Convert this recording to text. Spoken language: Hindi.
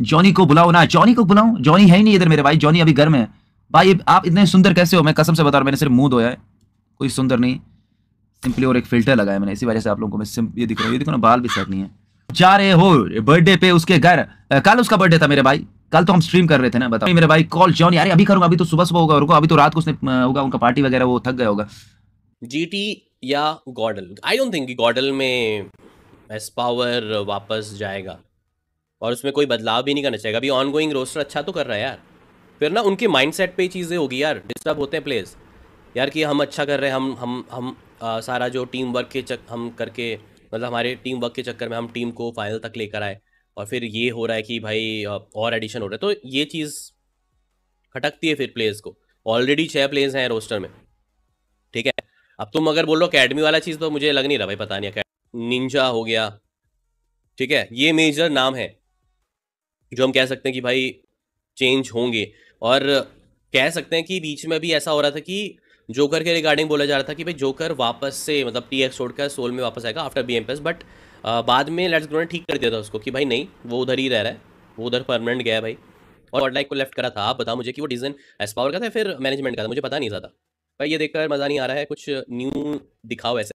जॉनी को बुलाओ ना जॉनी को बुलाओ जॉनी है ही नहीं इधर मेरे भाई जॉनी अभी घर में है भाई आप इतने सुंदर कैसे हो मैं कसम से बता रहा मैंने सिर्फ मुंह धोया है कोई सुंदर नहीं सिंपली और एक फिल्टर लगाया मैंने इसी वजह से आप लोगों को मैं सिंप ये दिख रहा हूँ ये दिखो ना बाल भी सेट नहीं है जा रहे हो बर्थडे पे उसके घर कल उसका बर्थडे था मेरे भाई कल तो हम स्ट्रीम कर रहे थे ना बताओ मेरे भाई कॉल जॉनी अरे अभी करूँगा अभी तो सुबह सुबह होगा रुको अभी तो रात को उसने होगा उनका पार्टी वगैरह वो थक गया होगा जीटी या गॉडल आई डोंट थिंक गॉडल में एस पावर वापस जाएगा और उसमें कोई बदलाव भी नहीं करना चाहिए अभी ऑन गोइंग रोस्टर अच्छा तो कर रहा है यार फिर ना उनके माइंड सेट पर चीज़ें होगी यार डिस्टर्ब होते हैं प्लेयर्स यार कि हम अच्छा कर रहे हैं हम हम हम आ, सारा जो टीम वर्क के चक हम करके मतलब हमारे टीम वर्क के चक्कर में हम टीम को फाइनल तक लेकर आए और फिर ये हो रहा है कि भाई और एडिशन हो रहा है तो ये चीज़ खटकती है फिर प्लेयर्स को ऑलरेडी छः प्लेयर्स हैं रोस्टर में ठीक है अब तुम अगर बोल रहे अकेडमी वाला चीज़ तो मुझे लग नहीं रहा भाई पता नहीं निंजा हो गया ठीक है ये मेजर नाम है जो हम कह सकते हैं कि भाई चेंज होंगे और कह सकते हैं कि बीच में भी ऐसा हो रहा था कि जोकर के रिगार्डिंग बोला जा रहा था कि भाई जोकर वापस से मतलब टी एक्स छोड़कर सोल में वापस आएगा आफ्टर बी एम बट बाद में लेट्स ग्रो ने ठीक कर दिया था उसको कि भाई नहीं वो उधर ही रह रहा है वो उधर परमानेंट गया है भाई और लाइक को लेफ्ट करा था आप बताओ मुझे कि वो डिसीजन एसपावर का था फिर मैनेजमेंट का था मुझे पता नहीं था भाई ये देखकर मज़ा नहीं आ रहा है कुछ न्यू दिखाओ ऐसे